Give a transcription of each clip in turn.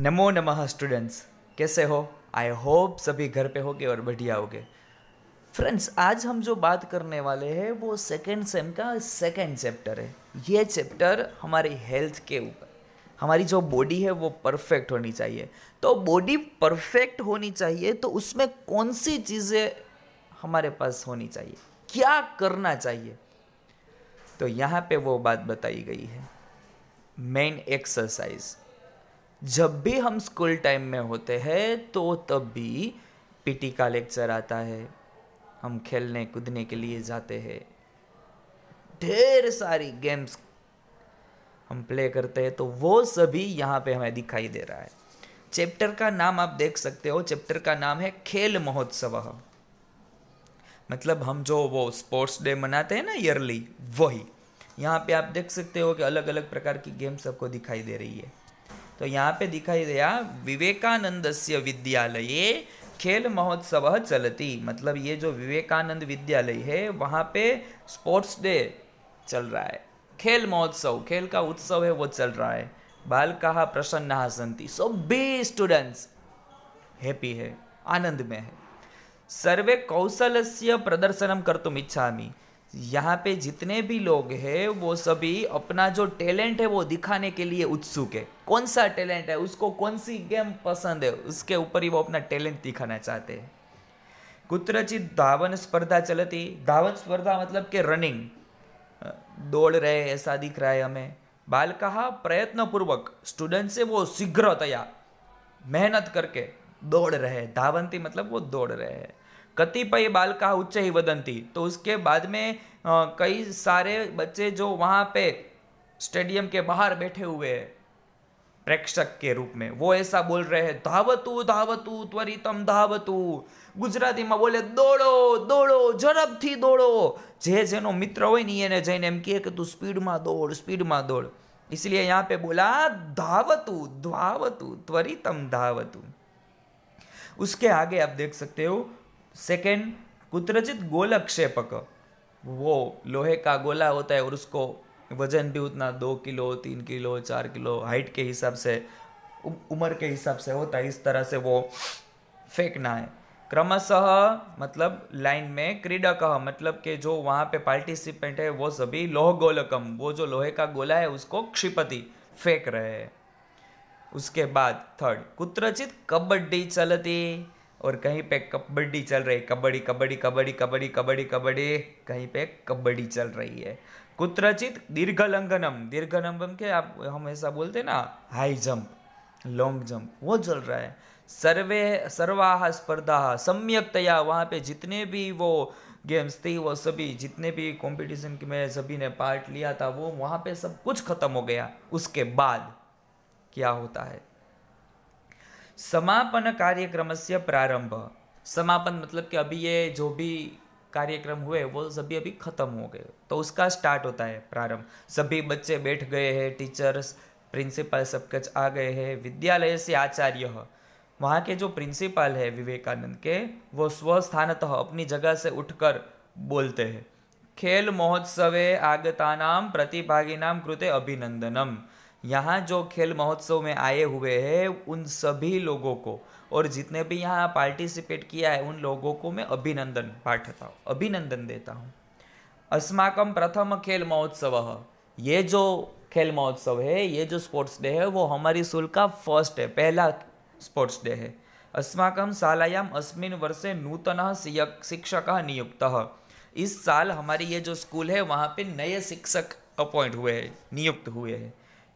नमो नमः स्टूडेंट्स कैसे हो आई होप सभी घर पे होगे और बढ़िया होगे फ्रेंड्स आज हम जो बात करने वाले हैं वो सेकेंड सेम का सेकेंड चैप्टर है ये चैप्टर हमारी हेल्थ के ऊपर हमारी जो बॉडी है वो परफेक्ट होनी चाहिए तो बॉडी परफेक्ट होनी चाहिए तो उसमें कौन सी चीज़ें हमारे पास होनी चाहिए क्या करना चाहिए तो यहाँ पे वो बात बताई गई है मेन एक्सरसाइज जब भी हम स्कूल टाइम में होते हैं तो तब भी पीटी का लेक्चर आता है हम खेलने कूदने के लिए जाते हैं ढेर सारी गेम्स हम प्ले करते हैं तो वो सभी यहाँ पे हमें दिखाई दे रहा है चैप्टर का नाम आप देख सकते हो चैप्टर का नाम है खेल महोत्सव मतलब हम जो वो स्पोर्ट्स डे मनाते हैं ना ईयरली वही यहाँ पे आप देख सकते हो कि अलग अलग प्रकार की गेम्स आपको दिखाई दे रही है तो यहाँ पे दिखाई दिया विवेकानंद से विद्यालय खेल महोत्सव चलती मतलब ये जो विवेकानंद विद्यालय है वहाँ पे स्पोर्ट्स डे चल रहा है खेल महोत्सव खेल का उत्सव है वो चल रहा है बाल कहा प्रसन्न संति सभी स्टूडेंट्स हैप्पी है आनंद में है सर्वे कौशल से प्रदर्शन कर्तुम इच्छा यहाँ पे जितने भी लोग हैं वो सभी अपना जो टैलेंट है वो दिखाने के लिए उत्सुक है कौन सा टैलेंट है उसको कौन सी गेम पसंद है उसके ऊपर ही वो अपना टैलेंट दिखाना चाहते हैं कुत्रचित धावन स्पर्धा चलती धावन स्पर्धा मतलब के रनिंग दौड़ रहे ऐसा दिख रहा है हमें बाल कहा प्रयत्नपूर्वक स्टूडेंट से वो शीघ्रतया मेहनत करके दौड़ रहे धावंती मतलब वो दौड़ रहे हैं कतिपय बालका उच्च ही वदंती तो उसके बाद में कई सारे बच्चे जो वहाँ पे स्टेडियम के बाहर बैठे हुए हैं प्रेक्षक के रूप में वो ऐसा बोल रहे हैं धावतु धावतु त्वरितम धावतु ગુજરાતીમાં બોલે દોડો દોડો ઝડપથી દોડો જે જેનો મિત્ર હોય ને એને જઈને એમ કહે કે તું સ્પીડમાં દોડ સ્પીડમાં દોડ इसलिए यहाँ पे बोला धावतु धावतु त्वरितम धावतु उसके आगे आप देख सकते हो सेकेंड कुत्रचित अक्षेपक वो लोहे का गोला होता है और उसको वजन भी उतना दो किलो तीन किलो चार किलो हाइट के हिसाब से उम्र के हिसाब से होता है इस तरह से वो फेंकना है क्रमशः मतलब लाइन में क्रीडक मतलब के जो वहाँ पे पार्टिसिपेंट है वो सभी लोह गोलकम वो जो लोहे का गोला है उसको क्षिपति फेंक रहे हैं उसके बाद थर्ड कुत्रचित कबड्डी चलती और कहीं पे कबड्डी चल रही कबड्डी कबड्डी कबड्डी कबड्डी कबड्डी कबड्डी कहीं पे कबड्डी चल रही है कुत्रचित दीर्घ लंगनम दीर्घ लंगनम के आप हम ऐसा बोलते ना हाई जंप लॉन्ग जंप वो चल रहा है सर्वे सर्वाह स्पर्धा सम्यकतया वहाँ पे जितने भी वो गेम्स थी वो सभी जितने भी कंपटीशन में सभी ने पार्ट लिया था वो वहाँ पे सब कुछ ख़त्म हो गया उसके बाद क्या होता है समापन कार्यक्रम से प्रारंभ समापन मतलब कि अभी ये जो भी कार्यक्रम हुए वो सभी अभी खत्म हो गए तो उसका स्टार्ट होता है प्रारंभ सभी बच्चे बैठ गए हैं टीचर्स प्रिंसिपल सब कुछ आ गए हैं विद्यालय से आचार्य वहाँ के जो प्रिंसिपल है विवेकानंद के वो स्वस्थानतः अपनी जगह से उठकर बोलते हैं खेल महोत्सव नाम प्रतिभागी प्रतिभागिनाम कृते अभिनंदनम यहाँ जो खेल महोत्सव में आए हुए हैं उन सभी लोगों को और जितने भी यहाँ पार्टिसिपेट किया है उन लोगों को मैं अभिनंदन पाठता हूँ अभिनंदन देता हूँ अस्माकम प्रथम खेल महोत्सव ये जो खेल महोत्सव है ये जो स्पोर्ट्स डे है वो हमारी स्कूल का फर्स्ट है पहला स्पोर्ट्स डे है अस्माक शालायाम अस्मिन वर्षे नूतन शिक्षक नियुक्त इस साल हमारी ये जो स्कूल है वहाँ पे नए शिक्षक अपॉइंट हुए हैं नियुक्त हुए हैं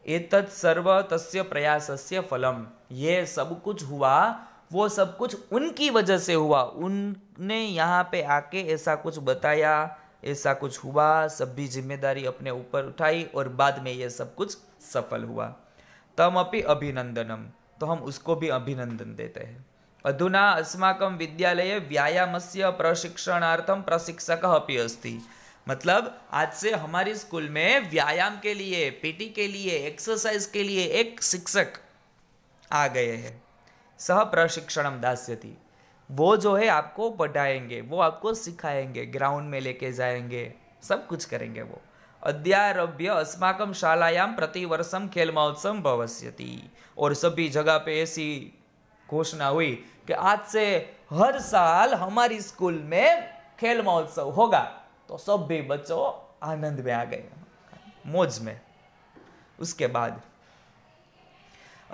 एतत् सर्व तस्य प्रयासस्य फलम ये सब कुछ हुआ वो सब कुछ उनकी वजह से हुआ उनने यहाँ पे आके ऐसा कुछ बताया ऐसा कुछ हुआ सभी जिम्मेदारी अपने ऊपर उठाई और बाद में ये सब कुछ सफल हुआ तम अपि अभिनंदनम तो हम उसको भी अभिनंदन देते हैं अधुना अस्माकं व्यायाम से प्रशिक्षणार्थम प्रशिक्षक अपि अस्ति मतलब आज से हमारे स्कूल में व्यायाम के लिए पीटी के लिए एक्सरसाइज के लिए एक शिक्षक आ गए हैं सह प्रशिक्षण दास्यति वो जो है आपको पढ़ाएंगे वो आपको सिखाएंगे ग्राउंड में लेके जाएंगे सब कुछ करेंगे वो अद्यारभ्य अस्माकम शालायाम प्रतिवर्षम खेल महोत्सव भविष्यति और सभी जगह पे ऐसी घोषणा हुई कि आज से हर साल हमारी स्कूल में खेल महोत्सव होगा तो सब भी बच्चों आनंद में आ गए मौज में उसके बाद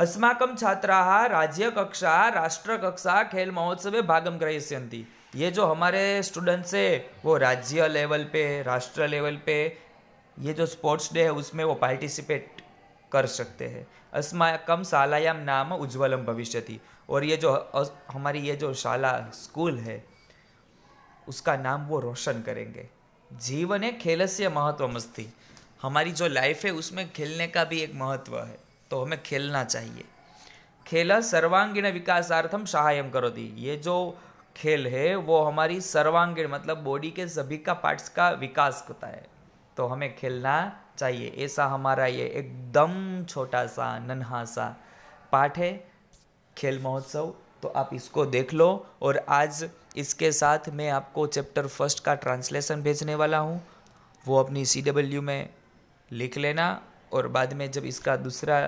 अस्माकम छात्रा राज्य कक्षा राष्ट्र कक्षा खेल महोत्सव में भागम ग्रहिष्यंती ये जो हमारे स्टूडेंट्स है वो राज्य लेवल पे राष्ट्र लेवल पे ये जो स्पोर्ट्स डे है उसमें वो पार्टिसिपेट कर सकते हैं अस्माकम शालायाम नाम उज्ज्वलम भविष्य थी और ये जो हमारी ये जो शाला स्कूल है उसका नाम वो रोशन करेंगे जीवन है खेल से महत्वमस्ती हमारी जो लाइफ है उसमें खेलने का भी एक महत्व है तो हमें खेलना चाहिए खेल सर्वांगीण विकासार्थम सहायम करो दी ये जो खेल है वो हमारी सर्वांगीण मतलब बॉडी के सभी का पार्ट्स का विकास होता है तो हमें खेलना चाहिए ऐसा हमारा ये एकदम छोटा सा नन्हा सा पाठ है खेल महोत्सव तो आप इसको देख लो और आज इसके साथ मैं आपको चैप्टर फर्स्ट का ट्रांसलेशन भेजने वाला हूँ वो अपनी सी डब्ल्यू में लिख लेना और बाद में जब इसका दूसरा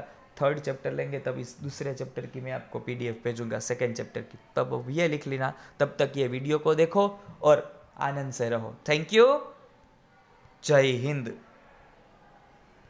थर्ड चैप्टर लेंगे तब इस दूसरे चैप्टर की मैं आपको एफ भेजूँगा सेकेंड चैप्टर की तब ये लिख लेना तब तक ये वीडियो को देखो और आनंद से रहो थैंक यू जय हिंद